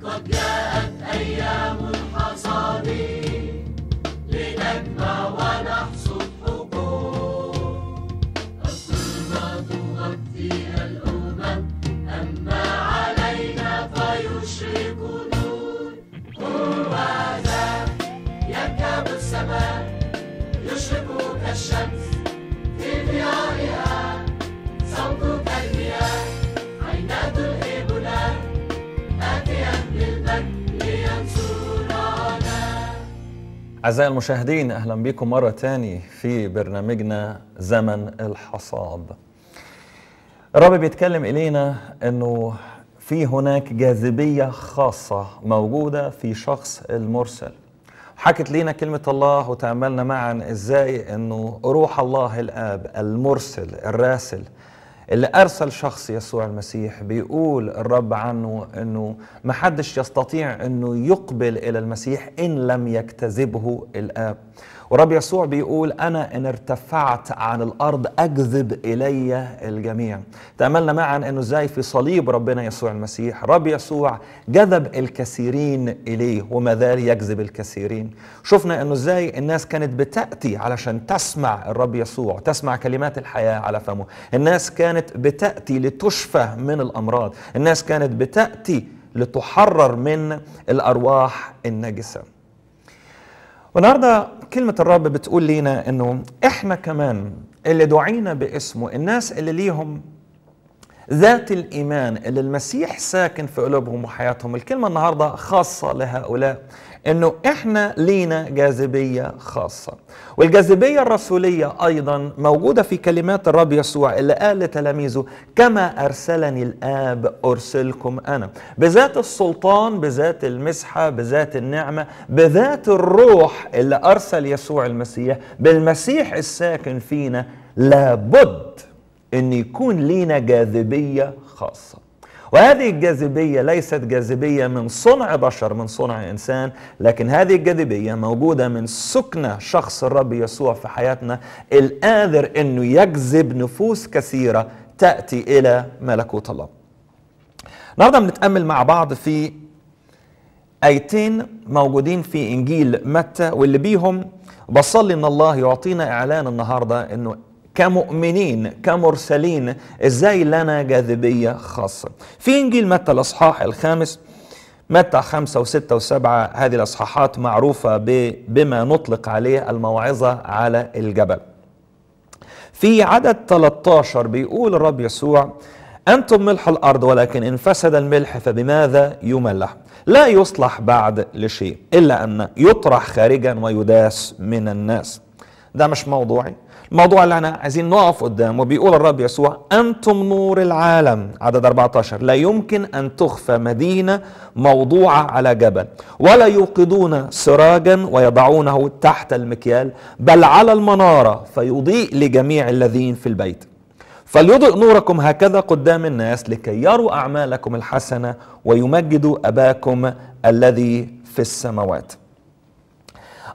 哥哥。أعزائي المشاهدين أهلا بكم مرة تاني في برنامجنا زمن الحصاد الرب بيتكلم إلينا أنه في هناك جاذبية خاصة موجودة في شخص المرسل حكت لينا كلمة الله وتأملنا معا إزاي أنه روح الله الآب المرسل الراسل اللي أرسل شخص يسوع المسيح بيقول الرب عنه أنه ما حدش يستطيع أنه يقبل إلى المسيح إن لم يكتذبه الآب ورب يسوع بيقول أنا إن ارتفعت عن الأرض أجذب إلي الجميع تأملنا معا أنه إزاي في صليب ربنا يسوع المسيح رب يسوع جذب الكثيرين إليه وما زال يجذب الكثيرين شفنا أنه إزاي الناس كانت بتأتي علشان تسمع الرب يسوع تسمع كلمات الحياة على فمه الناس كانت بتأتي لتشفى من الأمراض الناس كانت بتأتي لتحرر من الأرواح النجسة والنهارده كلمة الرب بتقول لينا انه احنا كمان اللي دعينا باسمه الناس اللي ليهم ذات الايمان اللي المسيح ساكن في قلوبهم وحياتهم الكلمة النهارده خاصة لهؤلاء انه احنا لينا جاذبيه خاصه والجاذبيه الرسوليه ايضا موجوده في كلمات الرب يسوع اللي قال لتلاميذه كما ارسلني الاب ارسلكم انا بذات السلطان بذات المسحه بذات النعمه بذات الروح اللي ارسل يسوع المسيح بالمسيح الساكن فينا لابد ان يكون لينا جاذبيه خاصه وهذه الجاذبية ليست جاذبية من صنع بشر من صنع إنسان لكن هذه الجاذبية موجودة من سكنة شخص الرب يسوع في حياتنا القادر أنه يجذب نفوس كثيرة تأتي إلى ملكوت الله النهاردة بنتأمل مع بعض في آيتين موجودين في إنجيل متى واللي بيهم بصلي ان الله يعطينا اعلان النهارده انه كمؤمنين كمرسلين ازاي لنا جاذبيه خاصه في انجيل متى الاصحاح الخامس متى خمسة وستة وسبعة هذه الأصحاحات معروفة بما نطلق عليه الموعظة على الجبل في عدد 13 بيقول الرب يسوع أنتم ملح الأرض ولكن إن فسد الملح فبماذا يملح لا يصلح بعد لشيء إلا أن يطرح خارجا ويداس من الناس ده مش موضوعي الموضوع اللي احنا عايزين نقف قدامه بيقول الرب يسوع انتم نور العالم عدد 14 لا يمكن ان تخفى مدينه موضوعه على جبل ولا يوقدون سراجا ويضعونه تحت المكيال بل على المناره فيضيء لجميع الذين في البيت فليضئ نوركم هكذا قدام الناس لكي يروا اعمالكم الحسنه ويمجدوا اباكم الذي في السماوات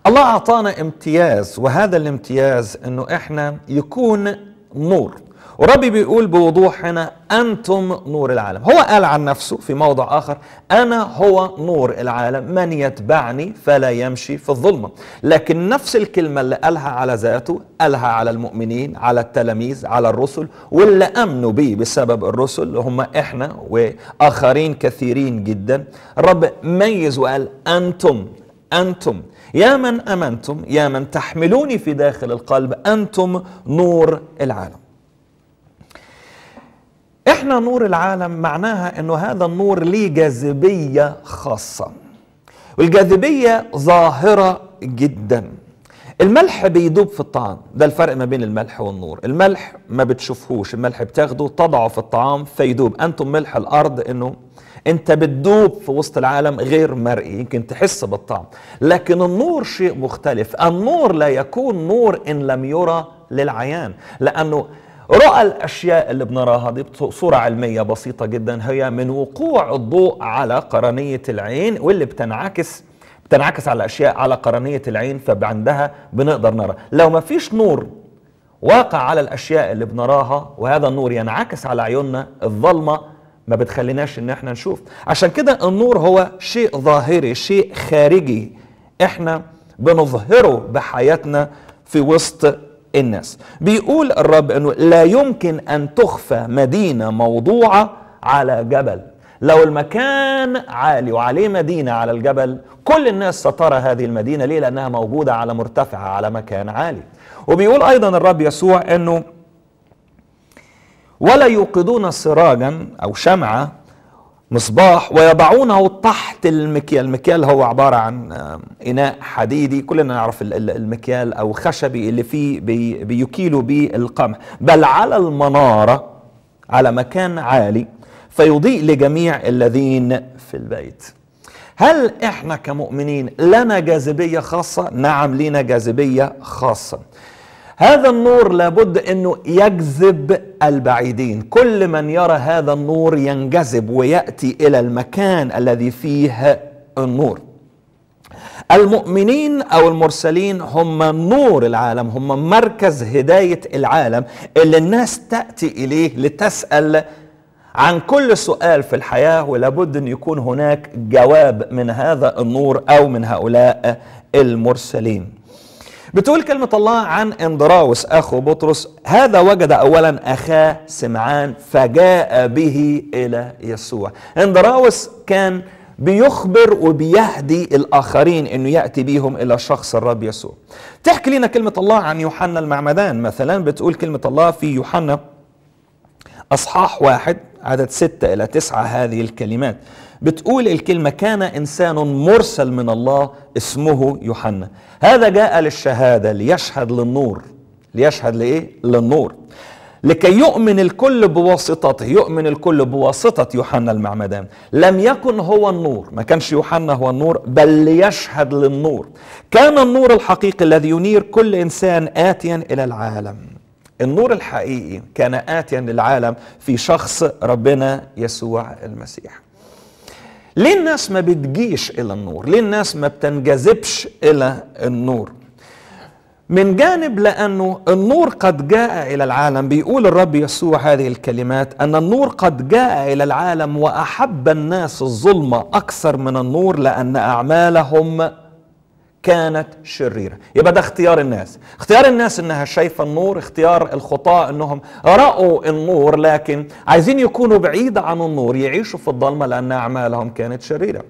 الله أعطانا امتياز وهذا الامتياز أنه إحنا يكون نور وربي بيقول بوضوح هنا أنتم نور العالم هو قال عن نفسه في موضع آخر أنا هو نور العالم من يتبعني فلا يمشي في الظلمة لكن نفس الكلمة اللي قالها على ذاته قالها على المؤمنين على التلاميذ على الرسل واللي أمنوا به بسبب الرسل هم إحنا وآخرين كثيرين جدا رب ميز وقال أنتم أنتم يا من امنتم يا من تحملوني في داخل القلب انتم نور العالم احنا نور العالم معناها انه هذا النور ليه جاذبيه خاصه والجاذبيه ظاهره جدا الملح بيدوب في الطعام ده الفرق ما بين الملح والنور الملح ما بتشوفهوش الملح بتاخده تضعه في الطعام فيدوب انتم ملح الارض انه انت بتدوب في وسط العالم غير مرئي يمكن تحس بالطعم لكن النور شيء مختلف النور لا يكون نور ان لم يرى للعيان لانه رؤى الاشياء اللي بنراها دي بصوره علميه بسيطه جدا هي من وقوع الضوء على قرنيه العين واللي بتنعكس بتنعكس على اشياء على قرنيه العين فعندها بنقدر نرى لو ما فيش نور واقع على الاشياء اللي بنراها وهذا النور ينعكس على عيوننا الظلمه ما بتخليناش ان احنا نشوف عشان كده النور هو شيء ظاهري شيء خارجي احنا بنظهره بحياتنا في وسط الناس بيقول الرب انه لا يمكن ان تخفى مدينه موضوعه على جبل لو المكان عالي وعليه مدينه على الجبل كل الناس سترى هذه المدينه ليه لانها موجوده على مرتفعه على مكان عالي وبيقول ايضا الرب يسوع انه ولا يوقدون سراجا أو شمعة مصباح ويضعونه تحت المكيال المكيال هو عبارة عن إناء حديدي كلنا نعرف المكيال أو خشبي اللي فيه بي بيكيلوا به القمح بل على المنارة على مكان عالي فيضيء لجميع الذين في البيت هل احنا كمؤمنين لنا جاذبية خاصة؟ نعم لنا جاذبية خاصة هذا النور لابد أنه يجذب البعيدين كل من يرى هذا النور ينجذب ويأتي إلى المكان الذي فيه النور المؤمنين او المرسلين هم نور العالم هم مركز هدايه العالم اللي الناس تاتي اليه لتسال عن كل سؤال في الحياه ولابد ان يكون هناك جواب من هذا النور او من هؤلاء المرسلين بتقول كلمة الله عن اندراوس أخو بطرس هذا وجد أولا أخاه سمعان فجاء به إلى يسوع اندراوس كان بيخبر وبيهدي الآخرين أنه يأتي بيهم إلى شخص الرب يسوع تحكي لنا كلمة الله عن يوحنا المعمدان مثلا بتقول كلمة الله في يوحنا أصحاح واحد عدد ستة إلى تسعة هذه الكلمات بتقول الكلمة كان إنسان مرسل من الله اسمه يوحنا هذا جاء للشهادة ليشهد للنور ليشهد لإيه؟ للنور لكي يؤمن الكل بواسطته يؤمن الكل بواسطة يوحنا المعمدان لم يكن هو النور ما كانش يوحنا هو النور بل ليشهد للنور كان النور الحقيقي الذي ينير كل إنسان آتيا إلى العالم النور الحقيقي كان آتيا للعالم في شخص ربنا يسوع المسيح ليه الناس ما بتجيش إلى النور؟ ليه الناس ما بتنجذبش إلى النور؟ من جانب لأنه النور قد جاء إلى العالم بيقول الرب يسوع هذه الكلمات أن النور قد جاء إلى العالم وأحب الناس الظلمة أكثر من النور لأن أعمالهم كانت شريرة يبقى ده اختيار الناس اختيار الناس انها شايفة النور اختيار الخطاة انهم رأوا النور لكن عايزين يكونوا بعيد عن النور يعيشوا في الظلمة لأن أعمالهم كانت شريرة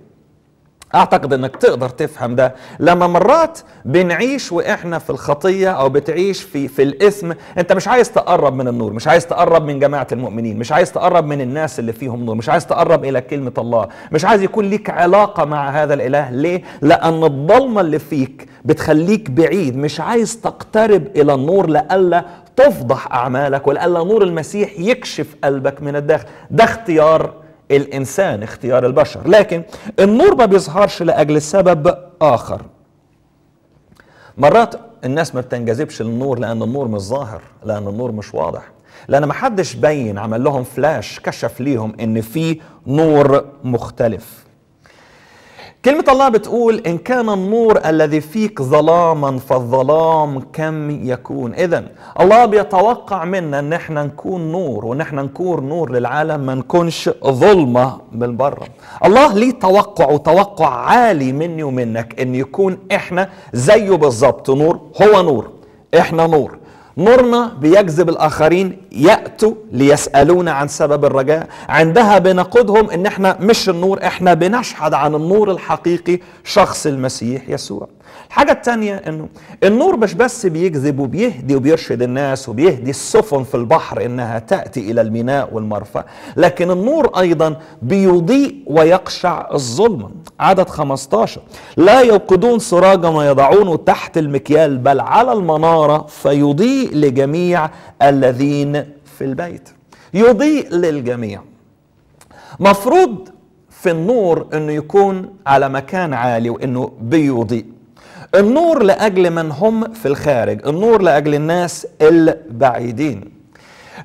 اعتقد انك تقدر تفهم ده لما مرات بنعيش واحنا في الخطيه او بتعيش في في الاثم انت مش عايز تقرب من النور مش عايز تقرب من جماعه المؤمنين مش عايز تقرب من الناس اللي فيهم نور مش عايز تقرب الى كلمه الله مش عايز يكون ليك علاقه مع هذا الاله ليه لان الضلمه اللي فيك بتخليك بعيد مش عايز تقترب الى النور لئلا تفضح اعمالك ولئلا نور المسيح يكشف قلبك من الداخل ده اختيار الإنسان اختيار البشر لكن النور ما بيظهرش لأجل سبب آخر مرات الناس ما بتنجذبش للنور لأن النور مش ظاهر لأن النور مش واضح لأن ما حدش بين عمل لهم فلاش كشف ليهم إن في نور مختلف كلمة الله بتقول إن كان النور الذي فيك ظلاما فالظلام كم يكون إذا الله بيتوقع منا إن إحنا نكون نور وإن إحنا نكون نور للعالم ما نكونش ظلمة من بره الله ليه توقع وتوقع عالي مني ومنك إن يكون إحنا زيه بالظبط نور هو نور إحنا نور نورنا بيجذب الآخرين يأتوا ليسألون عن سبب الرجاء عندها بنقودهم ان احنا مش النور احنا بنشهد عن النور الحقيقي شخص المسيح يسوع الحاجة التانية انه النور مش بس بيجذب وبيهدي وبيرشد الناس وبيهدي السفن في البحر انها تأتي الى الميناء والمرفأ لكن النور ايضا بيضيء ويقشع الظلم عدد 15 لا يوقدون سراجا ويضعونه تحت المكيال بل على المنارة فيضيء لجميع الذين في البيت يضيء للجميع مفروض في النور انه يكون على مكان عالي وانه بيضيء النور لاجل من هم في الخارج النور لاجل الناس البعيدين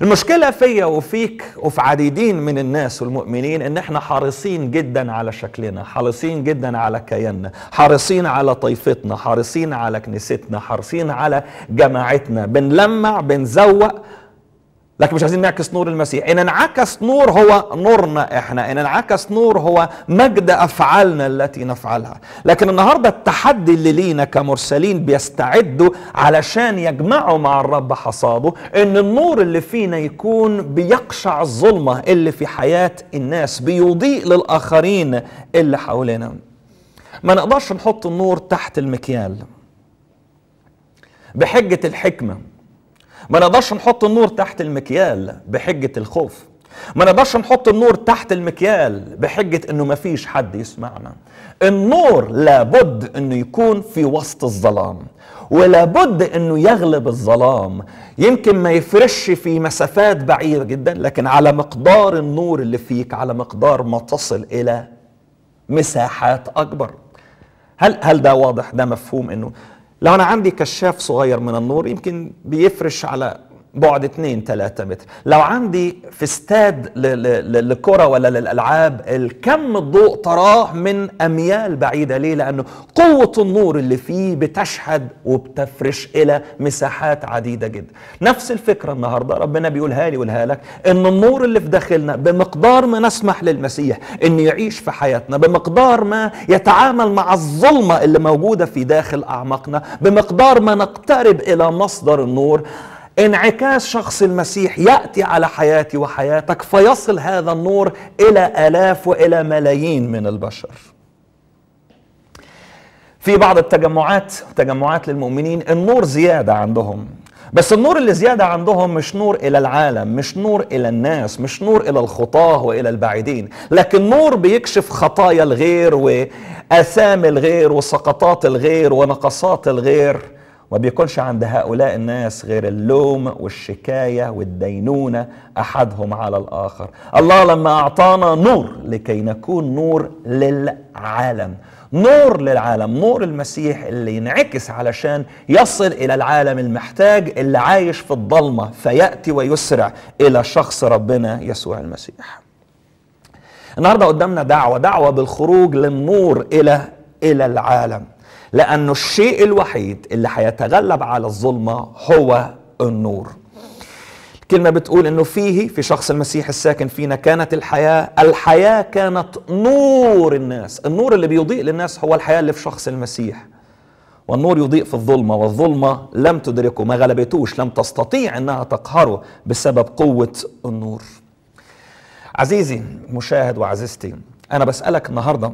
المشكله فيا وفيك وفي عديدين من الناس والمؤمنين ان احنا حريصين جدا على شكلنا حريصين جدا على كياننا حريصين على طائفتنا حريصين على كنيستنا حريصين على جماعتنا بنلمع بنزوق لكن مش عايزين نعكس نور المسيح ان انعكس نور هو نورنا احنا ان انعكس نور هو مجد افعالنا التي نفعلها لكن النهارده التحدي اللي لينا كمرسلين بيستعدوا علشان يجمعوا مع الرب حصاده ان النور اللي فينا يكون بيقشع الظلمه اللي في حياه الناس بيضيء للاخرين اللي حوالينا ما نقدرش نحط النور تحت المكيال بحجه الحكمه ما نقدرش نحط النور تحت المكيال بحجة الخوف ما نقدرش نحط النور تحت المكيال بحجة انه ما فيش حد يسمعنا النور لابد انه يكون في وسط الظلام ولابد انه يغلب الظلام يمكن ما يفرش في مسافات بعيدة جدا لكن على مقدار النور اللي فيك على مقدار ما تصل الى مساحات اكبر هل هل ده واضح ده مفهوم انه لو انا عندي كشاف صغير من النور يمكن بيفرش على بعد 2 3 متر لو عندي في استاد للكرة ولا للألعاب الكم الضوء تراه من أميال بعيدة ليه لأنه قوة النور اللي فيه بتشحد وبتفرش إلى مساحات عديدة جدا نفس الفكرة النهاردة ربنا بيقولها لي ويقولها لك أن النور اللي في داخلنا بمقدار ما نسمح للمسيح أن يعيش في حياتنا بمقدار ما يتعامل مع الظلمة اللي موجودة في داخل أعماقنا بمقدار ما نقترب إلى مصدر النور انعكاس شخص المسيح ياتي على حياتي وحياتك فيصل هذا النور الى الاف والى ملايين من البشر في بعض التجمعات تجمعات للمؤمنين النور زياده عندهم بس النور اللي زيادة عندهم مش نور إلى العالم مش نور إلى الناس مش نور إلى الخطاه وإلى البعيدين لكن نور بيكشف خطايا الغير وأثام الغير وسقطات الغير ونقصات الغير ما بيكونش عند هؤلاء الناس غير اللوم والشكاية والدينونة أحدهم على الآخر الله لما أعطانا نور لكي نكون نور للعالم نور للعالم نور المسيح اللي ينعكس علشان يصل إلى العالم المحتاج اللي عايش في الضلمة فيأتي ويسرع إلى شخص ربنا يسوع المسيح النهاردة قدامنا دعوة دعوة بالخروج للنور إلى إلى العالم لأنه الشيء الوحيد اللي حيتغلب على الظلمة هو النور الكلمة بتقول أنه فيه في شخص المسيح الساكن فينا كانت الحياة الحياة كانت نور الناس النور اللي بيضيء للناس هو الحياة اللي في شخص المسيح والنور يضيء في الظلمة والظلمة لم تدركه ما غلبتوش لم تستطيع أنها تقهره بسبب قوة النور عزيزي مشاهد وعزيزتي أنا بسألك النهاردة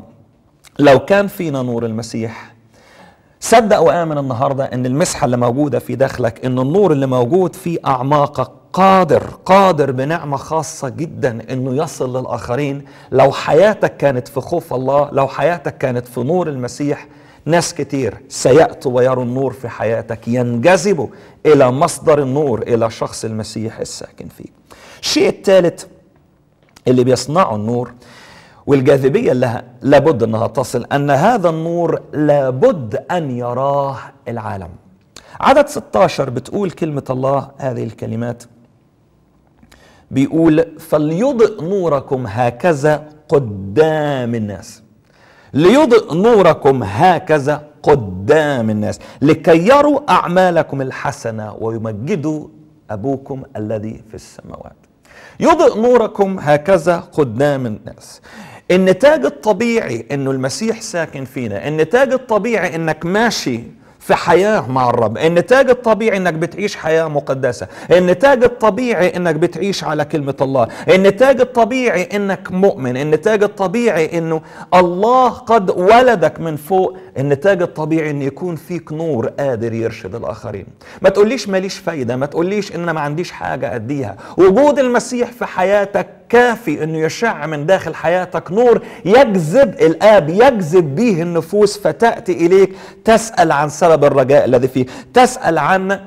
لو كان فينا نور المسيح صدق وآمن النهارده ان المسحه اللي موجوده في داخلك ان النور اللي موجود في اعماقك قادر قادر بنعمه خاصه جدا انه يصل للاخرين لو حياتك كانت في خوف الله لو حياتك كانت في نور المسيح ناس كتير سيأتوا ويروا النور في حياتك ينجذبوا إلى مصدر النور إلى شخص المسيح الساكن فيك الشيء الثالث اللي بيصنعه النور والجاذبية لها لابد أنها تصل أن هذا النور لابد أن يراه العالم عدد 16 بتقول كلمة الله هذه الكلمات بيقول فليضئ نوركم هكذا قدام الناس ليضئ نوركم هكذا قدام الناس لكي يروا أعمالكم الحسنة ويمجدوا أبوكم الذي في السماوات يضئ نوركم هكذا قدام الناس النتاج الطبيعي انه المسيح ساكن فينا النتاج الطبيعي انك ماشي في حياة مع الرب النتاج الطبيعي انك بتعيش حياة مقدسة النتاج الطبيعي انك بتعيش على كلمة الله النتاج الطبيعي انك مؤمن النتاج الطبيعي انه الله قد ولدك من فوق النتاج الطبيعي ان يكون فيك نور قادر يرشد الاخرين ما تقوليش ماليش فايدة ما تقوليش ان انا ما عنديش حاجة اديها وجود المسيح في حياتك كافي انه يشع من داخل حياتك نور يجذب الاب يجذب به النفوس فتاتي اليك تسال عن سبب الرجاء الذي فيه تسال عن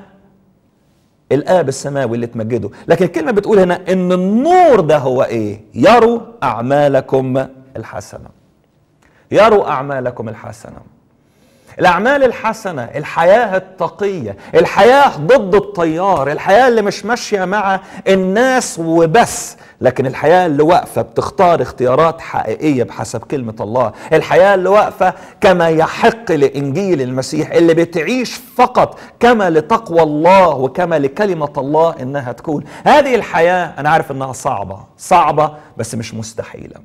الاب السماوي اللي تمجده لكن الكلمه بتقول هنا ان النور ده هو ايه يروا اعمالكم الحسنه يروا اعمالكم الحسنه الأعمال الحسنة الحياة التقية الحياة ضد التيار الحياة اللي مش ماشية مع الناس وبس لكن الحياة اللي واقفة بتختار اختيارات حقيقية بحسب كلمة الله الحياة اللي واقفة كما يحق لإنجيل المسيح اللي بتعيش فقط كما لتقوى الله وكما لكلمة الله إنها تكون هذه الحياة أنا عارف إنها صعبة صعبة بس مش مستحيلة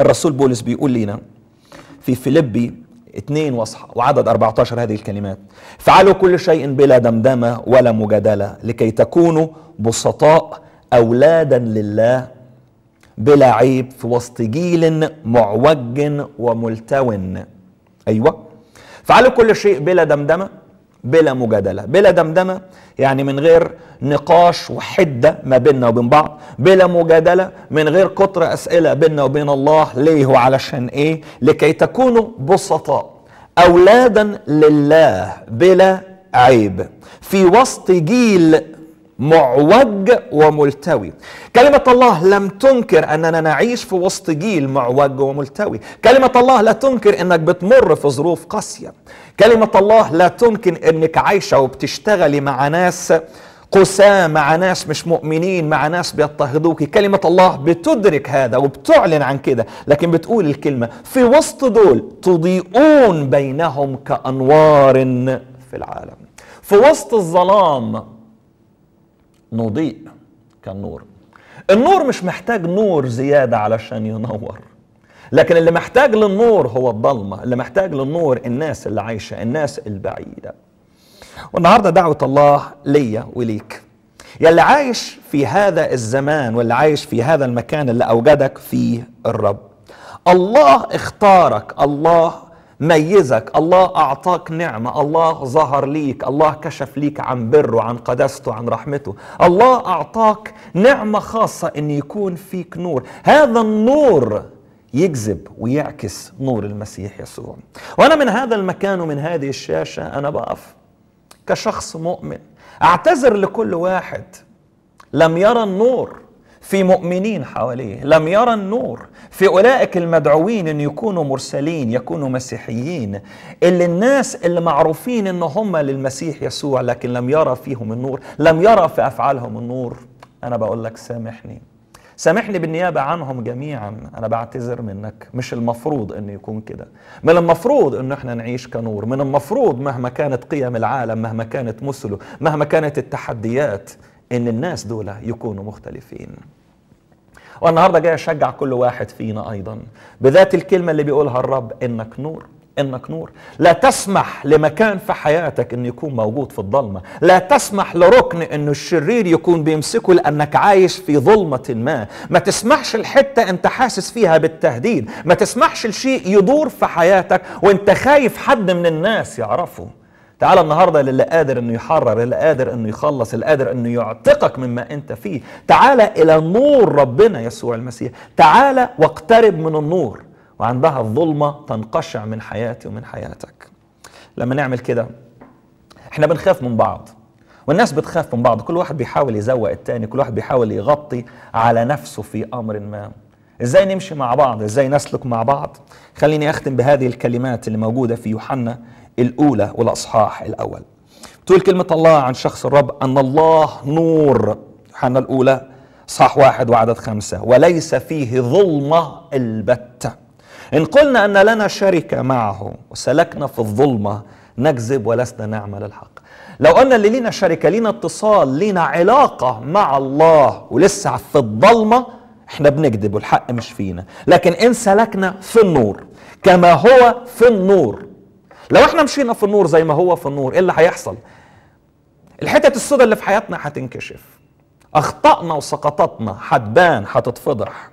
الرسول بولس بيقول لنا في فيلبي اثنين وصحة وعدد 14 هذه الكلمات فعلوا كل شيء بلا دمدمة ولا مجادلة لكي تكونوا بسطاء أولادا لله بلا عيب في وسط جيل معوج وملتو أيوة فعلوا كل شيء بلا دمدمة بلا مجادله بلا دمدمه يعني من غير نقاش وحده ما بيننا وبين بعض بلا مجادله من غير كتر اسئله بيننا وبين الله ليه وعلشان ايه لكي تكونوا بسطاء اولادا لله بلا عيب في وسط جيل معوج وملتوي كلمة الله لم تنكر أننا نعيش في وسط جيل معوج وملتوي كلمة الله لا تنكر أنك بتمر في ظروف قاسية كلمة الله لا تنكر أنك عايشة وبتشتغلي مع ناس قساة مع ناس مش مؤمنين مع ناس بيضطهدوك كلمة الله بتدرك هذا وبتعلن عن كده لكن بتقول الكلمة في وسط دول تضيئون بينهم كأنوار في العالم في وسط الظلام نضيء كالنور النور مش محتاج نور زيادة علشان ينور لكن اللي محتاج للنور هو الضلمة اللي محتاج للنور الناس اللي عايشة الناس البعيدة والنهاردة دعوة الله ليا وليك يلي عايش في هذا الزمان واللي عايش في هذا المكان اللي أوجدك فيه الرب الله اختارك الله ميزك الله أعطاك نعمة الله ظهر ليك الله كشف ليك عن بره عن قداسته عن رحمته الله أعطاك نعمة خاصة أن يكون فيك نور هذا النور يجذب ويعكس نور المسيح يسوع وأنا من هذا المكان ومن هذه الشاشة أنا بقف كشخص مؤمن أعتذر لكل واحد لم يرى النور في مؤمنين حواليه لم يرى النور في أولئك المدعوين أن يكونوا مرسلين يكونوا مسيحيين اللي الناس اللي معروفين أن هم للمسيح يسوع لكن لم يرى فيهم النور لم يرى في أفعالهم النور أنا بقول لك سامحني سامحني بالنيابة عنهم جميعا أنا بعتذر منك مش المفروض أنه يكون كده من المفروض أنه إحنا نعيش كنور من المفروض مهما كانت قيم العالم مهما كانت مثله مهما كانت التحديات أن الناس دول يكونوا مختلفين والنهارده جاي اشجع كل واحد فينا ايضا بذات الكلمه اللي بيقولها الرب انك نور انك نور لا تسمح لمكان في حياتك ان يكون موجود في الضلمه لا تسمح لركن ان الشرير يكون بيمسكه لانك عايش في ظلمه ما ما تسمحش الحته انت حاسس فيها بالتهديد ما تسمحش لشيء يدور في حياتك وانت خايف حد من الناس يعرفه تعال النهاردة للي قادر انه يحرر اللي قادر انه يخلص اللي قادر انه يعتقك مما انت فيه تعال الى نور ربنا يسوع المسيح تعال واقترب من النور وعندها الظلمة تنقشع من حياتي ومن حياتك لما نعمل كده احنا بنخاف من بعض والناس بتخاف من بعض كل واحد بيحاول يزوق التاني كل واحد بيحاول يغطي على نفسه في أمر ما ازاي نمشي مع بعض ازاي نسلك مع بعض خليني اختم بهذه الكلمات اللي موجوده في يوحنا الأولى والأصحاح الأول تقول كلمة الله عن شخص الرب أن الله نور حنا الأولى صح واحد وعدد خمسة وليس فيه ظلمة البتة إن قلنا أن لنا شركة معه وسلكنا في الظلمة نكذب ولسنا نعمل الحق لو أن اللي لينا شركة لينا اتصال لينا علاقة مع الله ولسه في الظلمة احنا بنكذب والحق مش فينا لكن إن سلكنا في النور كما هو في النور لو احنا مشينا في النور زي ما هو في النور ايه اللي هيحصل الحتت السوداء اللي في حياتنا هتنكشف اخطائنا وسقطاتنا هتبان هتتفضح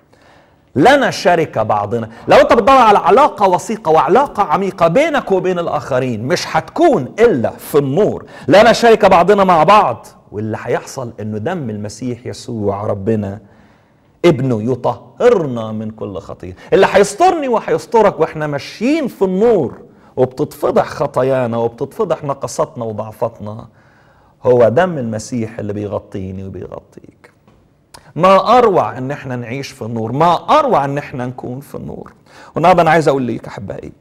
لنا شركه بعضنا لو انت بتدور على علاقه وثيقه وعلاقه عميقه بينك وبين الاخرين مش هتكون الا في النور لنا شركه بعضنا مع بعض واللي هيحصل انه دم المسيح يسوع ربنا ابنه يطهرنا من كل خطيه اللي هيسترني وهيسترك واحنا ماشيين في النور وبتتفضح خطايانا وبتتفضح نقصاتنا وضعفاتنا هو دم المسيح اللي بيغطيني وبيغطيك ما اروع ان احنا نعيش في النور ما اروع ان احنا نكون في النور والنهارده انا عايز اقول لك احبائي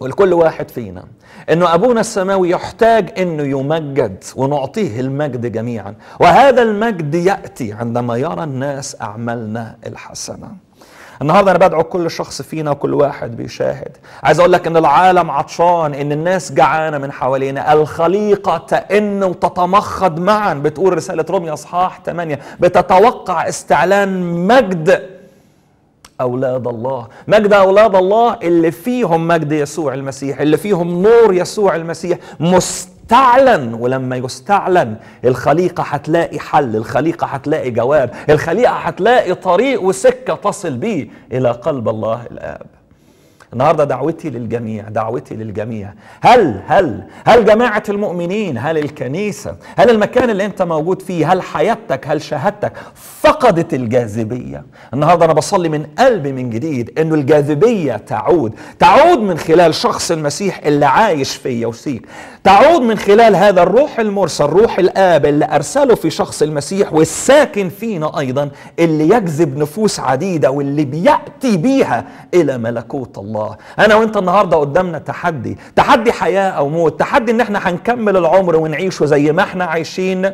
ولكل واحد فينا انه ابونا السماوي يحتاج انه يمجد ونعطيه المجد جميعا وهذا المجد ياتي عندما يرى الناس اعمالنا الحسنه النهارده انا بدعو كل شخص فينا وكل واحد بيشاهد عايز اقول لك ان العالم عطشان ان الناس جعانه من حوالينا الخليقه تئن وتتمخض معا بتقول رساله روميا اصحاح 8 بتتوقع استعلان مجد أولاد الله مجد أولاد الله اللي فيهم مجد يسوع المسيح اللي فيهم نور يسوع المسيح مست تعلن ولما يستعلن الخليقة هتلاقي حل الخليقة هتلاقي جواب الخليقة هتلاقي طريق وسكة تصل بيه إلى قلب الله الآب النهارده دعوتي للجميع دعوتي للجميع هل هل هل جماعه المؤمنين هل الكنيسه هل المكان اللي انت موجود فيه هل حياتك هل شهادتك فقدت الجاذبيه النهارده انا بصلي من قلبي من جديد انه الجاذبيه تعود تعود من خلال شخص المسيح اللي عايش فيا وسيك تعود من خلال هذا الروح المرسل روح الاب اللي ارسله في شخص المسيح والساكن فينا ايضا اللي يجذب نفوس عديده واللي بياتي بيها الى ملكوت الله الله انا وانت النهارده قدامنا تحدي تحدي حياه او موت تحدي ان احنا هنكمل العمر ونعيشه زي ما احنا عايشين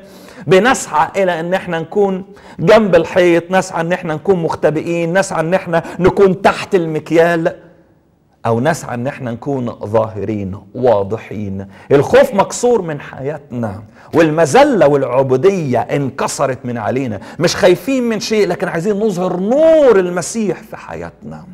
بنسعى الى ان احنا نكون جنب الحيط نسعى ان احنا نكون مختبئين نسعى ان احنا نكون تحت المكيال او نسعى ان احنا نكون ظاهرين واضحين الخوف مكسور من حياتنا والمذلة والعبودية انكسرت من علينا مش خايفين من شيء لكن عايزين نظهر نور المسيح في حياتنا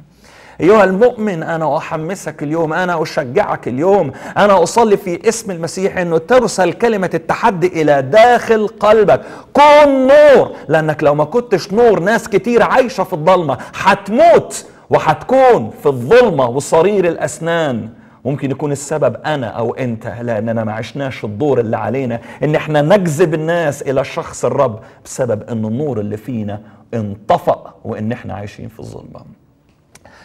أيها المؤمن أنا أحمسك اليوم أنا أشجعك اليوم أنا أصلي في اسم المسيح أنه ترسل كلمة التحدي إلى داخل قلبك كن نور لأنك لو ما كنتش نور ناس كتير عايشة في الضلمة هتموت وهتكون في الظلمة وصرير الأسنان ممكن يكون السبب انا او انت لاننا ما عشناش الدور اللي علينا ان احنا نجذب الناس الى شخص الرب بسبب ان النور اللي فينا انطفأ وان احنا عايشين في الظلمه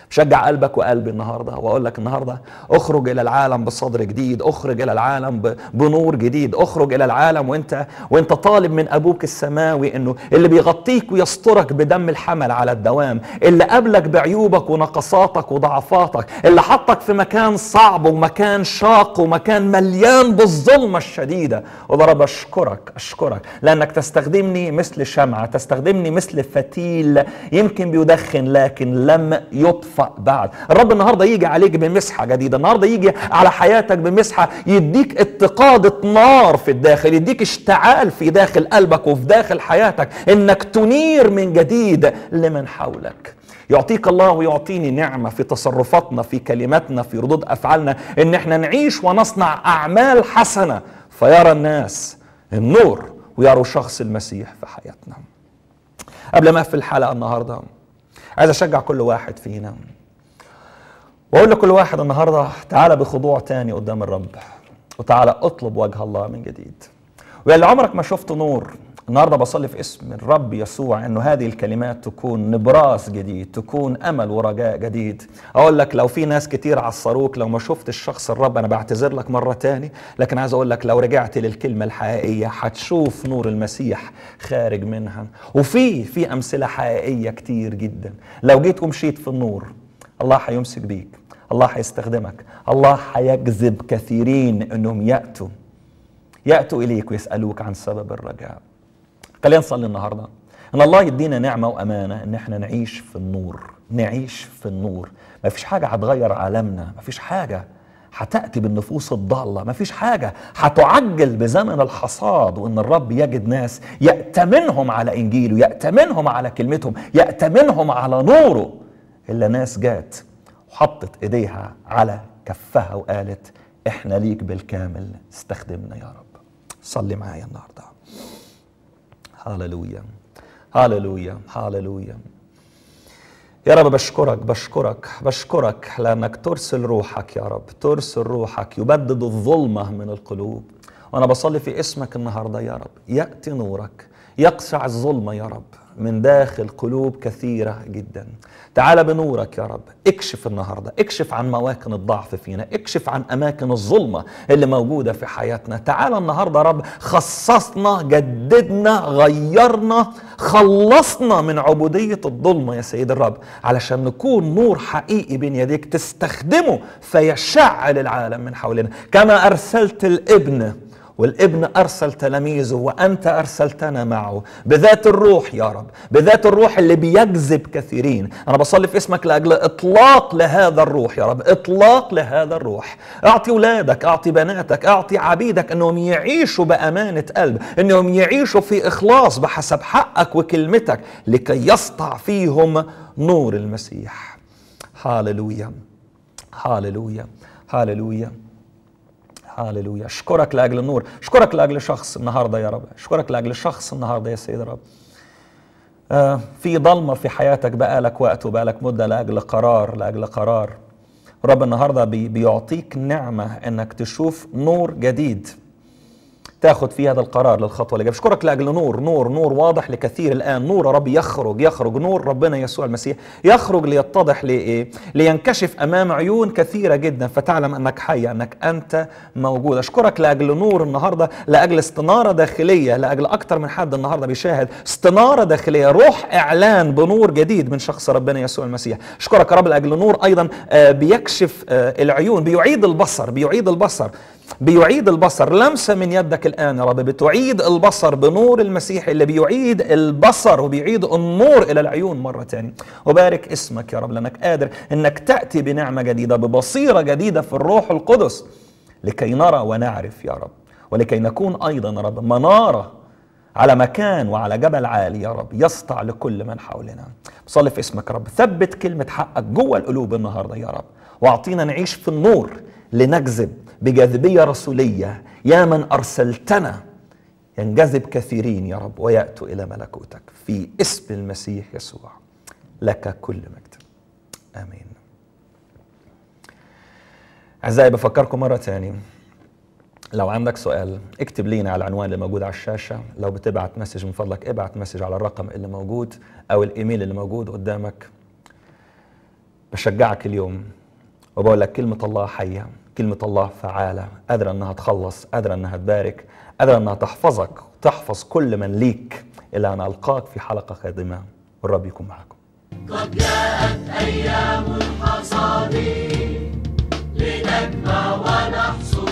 شجع قلبك وقلبي النهارده واقول لك النهارده اخرج الى العالم بصدر جديد اخرج الى العالم بنور جديد اخرج الى العالم وانت وانت طالب من ابوك السماوي انه اللي بيغطيك ويسترك بدم الحمل على الدوام اللي قابلك بعيوبك ونقصاتك وضعفاتك اللي حطك في مكان صعب ومكان شاق ومكان مليان بالظلمه الشديده وده رب اشكرك اشكرك لانك تستخدمني مثل شمعه تستخدمني مثل فتيل يمكن بيدخن لكن لم يبث ينفع بعد الرب النهاردة يجي عليك بمسحة جديدة النهاردة يجي على حياتك بمسحة يديك اتقادة نار في الداخل يديك اشتعال في داخل قلبك وفي داخل حياتك انك تنير من جديد لمن حولك يعطيك الله ويعطيني نعمة في تصرفاتنا في كلماتنا في ردود أفعالنا إن احنا نعيش ونصنع أعمال حسنة فيرى الناس النور ويروا شخص المسيح في حياتنا قبل ما أقفل الحلقة النهاردة عايز اشجع كل واحد فينا واقول لكل واحد النهارده تعالى بخضوع تاني قدام الرب وتعالى اطلب وجه الله من جديد واللي عمرك ما شفت نور النهارده بصلي في اسم الرب يسوع انه هذه الكلمات تكون نبراس جديد تكون امل ورجاء جديد اقول لك لو في ناس كتير عصروك لو ما شفت الشخص الرب انا بعتذر لك مره تاني لكن عايز اقول لك لو رجعت للكلمه الحقيقيه هتشوف نور المسيح خارج منها وفي في امثله حقيقيه كتير جدا لو جيت ومشيت في النور الله هيمسك بيك الله هيستخدمك الله هيجذب كثيرين انهم ياتوا ياتوا اليك ويسالوك عن سبب الرجاء خلينا نصلي النهارده ان الله يدينا نعمه وامانه ان احنا نعيش في النور نعيش في النور ما فيش حاجه هتغير عالمنا ما فيش حاجه هتأتي بالنفوس الضالة ما فيش حاجة هتعجل بزمن الحصاد وإن الرب يجد ناس يأتمنهم على إنجيله يأتمنهم على كلمتهم يأتمنهم على نوره إلا ناس جات وحطت إيديها على كفها وقالت إحنا ليك بالكامل استخدمنا يا رب صلي معايا النهارده هاللويا هاللويا هاللويا يا رب بشكرك بشكرك بشكرك لأنك ترسل روحك يا رب ترسل روحك يبدد الظلمة من القلوب وأنا بصلي في اسمك النهاردة يا رب يأتي نورك يقشع الظلمة يا رب من داخل قلوب كثيرة جدا تعال بنورك يا رب اكشف النهاردة اكشف عن مواكن الضعف فينا اكشف عن أماكن الظلمة اللي موجودة في حياتنا تعال النهاردة رب خصصنا جددنا غيرنا خلصنا من عبودية الظلمة يا سيد الرب علشان نكون نور حقيقي بين يديك تستخدمه فيشعل العالم من حولنا كما أرسلت الابن والابن أرسل تلاميذه وأنت أرسلتنا معه بذات الروح يا رب بذات الروح اللي بيجذب كثيرين أنا بصلي في اسمك لأجل إطلاق لهذا الروح يا رب إطلاق لهذا الروح أعطي أولادك أعطي بناتك أعطي عبيدك أنهم يعيشوا بأمانة قلب أنهم يعيشوا في إخلاص بحسب حقك وكلمتك لكي يسطع فيهم نور المسيح هاللويا هاللويا هاللويا هاللويا أشكرك لأجل النور أشكرك لأجل شخص النهاردة يا رب أشكرك لأجل شخص النهاردة يا سيد رب آه في ضلمة في حياتك بقالك وقت وبقالك مدة لأجل قرار لأجل قرار رب النهاردة بيعطيك نعمة أنك تشوف نور جديد تاخذ في هذا القرار للخطوه اللي بشكرك لاجل نور نور نور واضح لكثير الان نور يا رب يخرج يخرج نور ربنا يسوع المسيح يخرج ليتضح لايه لينكشف امام عيون كثيره جدا فتعلم انك حي انك انت موجود اشكرك لاجل نور النهارده لاجل استناره داخليه لاجل اكثر من حد النهارده بيشاهد استناره داخليه روح اعلان بنور جديد من شخص ربنا يسوع المسيح اشكرك يا رب لاجل نور ايضا آه، بيكشف آه، العيون بيعيد البصر بيعيد البصر بيعيد البصر لمسة من يدك الآن يا رب بتعيد البصر بنور المسيح اللي بيعيد البصر وبيعيد النور إلى العيون مرة تانية وبارك اسمك يا رب لأنك قادر أنك تأتي بنعمة جديدة ببصيرة جديدة في الروح القدس لكي نرى ونعرف يا رب ولكي نكون أيضا يا رب منارة على مكان وعلى جبل عالي يا رب يسطع لكل من حولنا صلي في اسمك يا رب ثبت كلمة حقك جوه القلوب النهاردة يا رب واعطينا نعيش في النور لنجذب بجاذبية رسولية يا من أرسلتنا ينجذب كثيرين يا رب ويأتوا إلى ملكوتك في اسم المسيح يسوع لك كل مجد آمين أعزائي بفكركم مرة تاني لو عندك سؤال اكتب لينا على العنوان اللي موجود على الشاشة لو بتبعت مسج من فضلك ابعت مسج على الرقم اللي موجود أو الإيميل اللي موجود قدامك بشجعك اليوم وبقول لك كلمة الله حية كلمة الله فعالة قادرة أنها تخلص قادرة أنها تبارك قادرة أنها تحفظك تحفظ كل من ليك إلى أن ألقاك في حلقة قادمة والرب يكون معكم قد جاءت أيام الحصاد لنجمع ونحصد